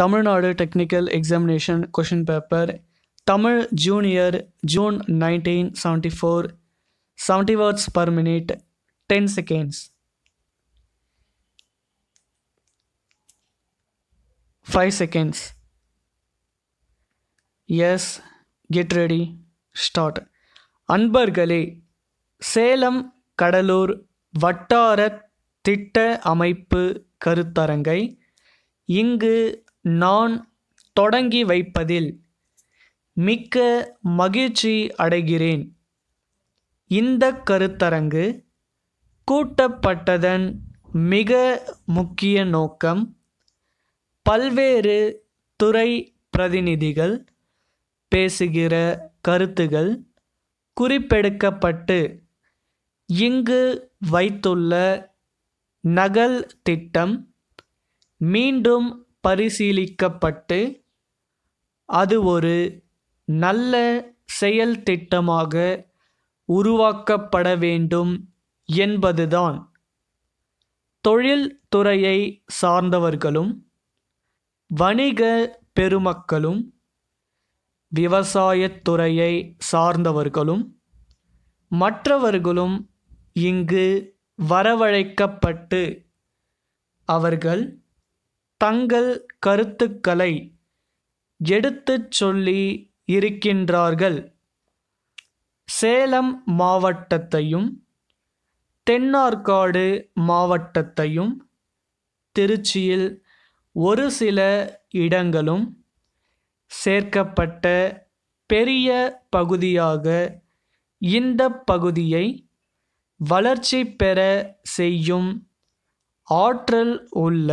Tamil Nadu technical examination question paper Tamil junior June nineteen seventy four seventy words per minute ten seconds five seconds yes get ready start அன்பர்களே சேலம் கடலூர் வட்டார திட்ட அமைப்பு கருத்தரங்கை இங்கு நான் தொடங்கி வைப்பதில் மிக்க மகிழ்ச்சி அடைகிறேன் இந்த கருத்தரங்கு கூட்டப்பட்டதன் மிக முக்கிய நோக்கம் பல்வேறு துறை பிரதிநிதிகள் பேசுகிற கருத்துகள் குறிப்பெடுக்கப்பட்டு இங்கு வைத்துள்ள நகல் திட்டம் மீண்டும் பரிசீலிக்கப்பட்டு அது ஒரு நல்ல செயல் திட்டமாக உருவாக்கப்பட வேண்டும் என்பதுதான் தொழில் துறையை சார்ந்தவர்களும் வணிக பெருமக்களும் விவசாயத்துறையை சார்ந்தவர்களும் மற்றவர்களும் இங்கு வரவழைக்கப்பட்டு அவர்கள் தங்கள் கருத்துக்களை எடுத்துச் சொல்லி இருக்கின்றார்கள் சேலம் மாவட்டத்தையும் தென்னார்காடு மாவட்டத்தையும் திருச்சியில் ஒரு சில இடங்களும் சேர்க்கப்பட்ட பெரிய பகுதியாக இந்த பகுதியை வளர்ச்சி பெற செய்யும் ஆற்றல் உள்ள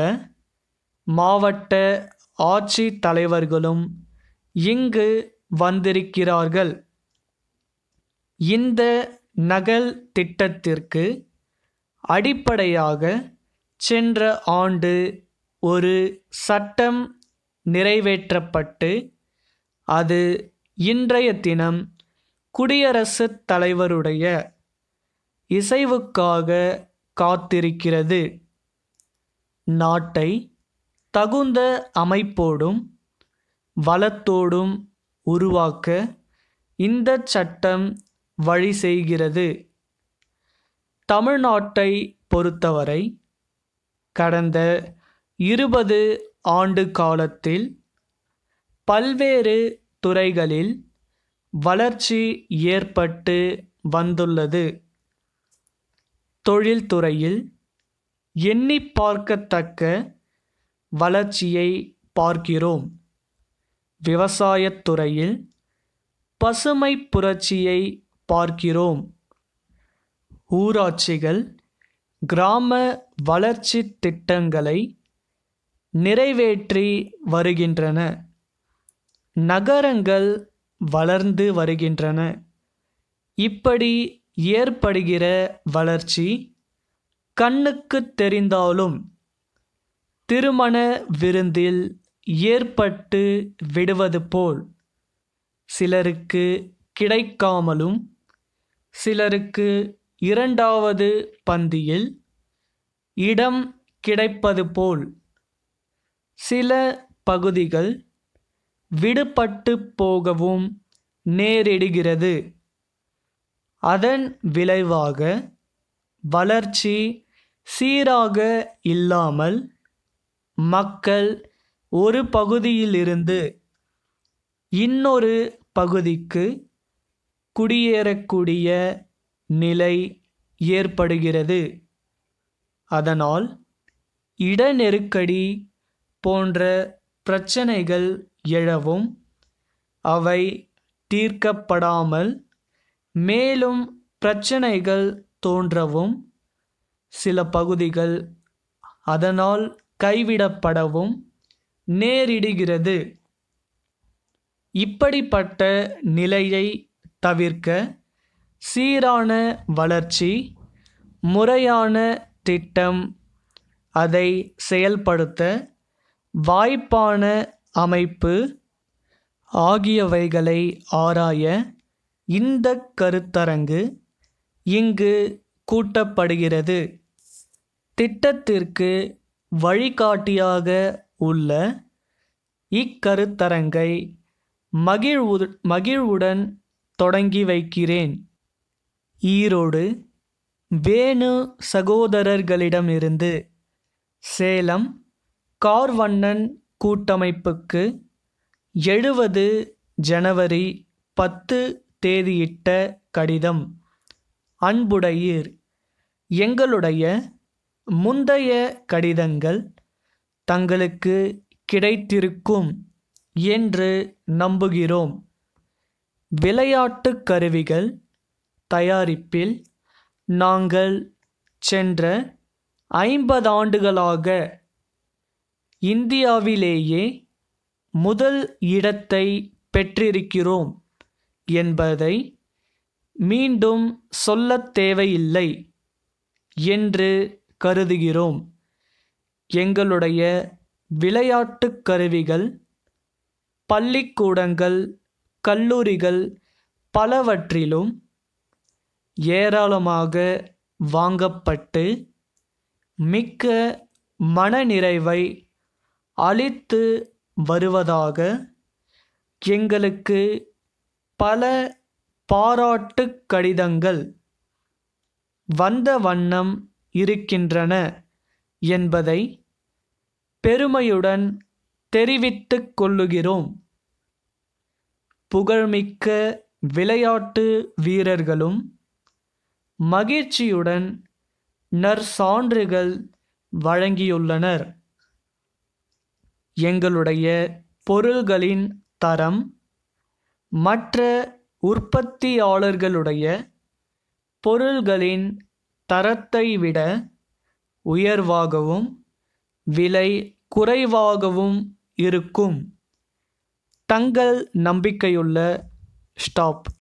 மாவட்ட ஆட்சித்தலைவர்களும் இங்கு வந்திருக்கிறார்கள் இந்த நகல் திட்டத்திற்கு அடிப்படையாக சென்ற ஆண்டு ஒரு சட்டம் நிறைவேற்றப்பட்டு அது இன்றைய தினம் குடியரசுத் தலைவருடைய இசைவுக்காக காத்திருக்கிறது நாட்டை தகுந்த அமைப்போடும் வளத்தோடும் உருவாக்க இந்த சட்டம் வழி செய்கிறது தமிழ்நாட்டை பொறுத்தவரை கடந்த இருபது ஆண்டு காலத்தில் பல்வேறு துறைகளில் வளர்ச்சி ஏற்பட்டு வந்துள்ளது தொழில்துறையில் எண்ணி பார்க்கத்தக்க வளர்ச்சியை பார்க்கிறோம் விவசாயத்துறையில் பசுமை புரட்சியை பார்க்கிறோம் ஊராட்சிகள் கிராம வளர்ச்சி திட்டங்களை நிறைவேற்றி வருகின்றன நகரங்கள் வளர்ந்து வருகின்றன இப்படி ஏற்படுகிற வளர்ச்சி கண்ணுக்கு தெரிந்தாலும் திருமண விருந்தில் ஏற்பட்டு விடுவது போல் சிலருக்கு கிடைக்காமலும் சிலருக்கு இரண்டாவது பந்தியில் இடம் கிடைப்பது போல் சில பகுதிகள் விடுபட்டு போகவும் நேரிடுகிறது அதன் விளைவாக வளர்ச்சி சீராக இல்லாமல் மக்கள் ஒரு பகுதியிலிருந்து இன்னொரு பகுதிக்கு குடியேறக்கூடிய நிலை ஏற்படுகிறது அதனால் இட நெருக்கடி போன்ற பிரச்சனைகள் எழவும் அவை தீர்க்கப்படாமல் மேலும் பிரச்சனைகள் தோன்றவும் சில பகுதிகள் அதனால் கைவிடப்படவும் நேரிடுகிறது இப்படிப்பட்ட நிலையை தவிர்க்க சீரான வளர்ச்சி முறையான திட்டம் அதை செயல்படுத்த வாய்ப்பான அமைப்பு ஆகியவைகளை ஆராய இந்த கருத்தரங்கு இங்கு கூட்டப்படுகிறது திட்டத்திற்கு வழிகாட்டியாக உள்ள இக்கருத்தரங்கை மகிழ்வு மகிழ்வுடன் தொடங்கி வைக்கிறேன் ஈரோடு வேணு சகோதரர்களிடமிருந்து சேலம் கார்வண்ணன் கூட்டமைப்புக்கு எழுபது ஜனவரி பத்து தேதியிட்ட கடிதம் அன்புடையீர் எங்களுடைய முந்தைய கடிதங்கள் தங்களுக்கு கிடைத்திருக்கும் என்று நம்புகிறோம் விளையாட்டு கருவிகள் தயாரிப்பில் நாங்கள் சென்ற ஐம்பது ஆண்டுகளாக இந்தியாவிலேயே முதல் இடத்தை பெற்றிருக்கிறோம் என்பதை மீண்டும் சொல்லத் தேவையில்லை என்று கருதுகிறோம் எங்களுடைய விளையாட்டு கருவிகள் பள்ளிக்கூடங்கள் கல்லூரிகள் பலவற்றிலும் ஏராளமாக வாங்கப்பட்டு மிக்க மனநிறைவை அளித்து வருவதாக எங்களுக்கு பல பாராட்டு கடிதங்கள் வந்த வண்ணம் இருக்கின்றன என்பதை பெருமையுடன் தெரிவித்துக் கொள்ளுகிறோம் புகழ்மிக்க விளையாட்டு வீரர்களும் மகிழ்ச்சியுடன் நற்சான்றுகள் வழங்கியுள்ளனர் எங்களுடைய பொருள்களின் தரம் மற்ற உற்பத்தியாளர்களுடைய பொருள்களின் தரத்தை விட உயர்வாகவும் விலை குறைவாகவும் இருக்கும் தங்கள் நம்பிக்கையுள்ள ஸ்டாப்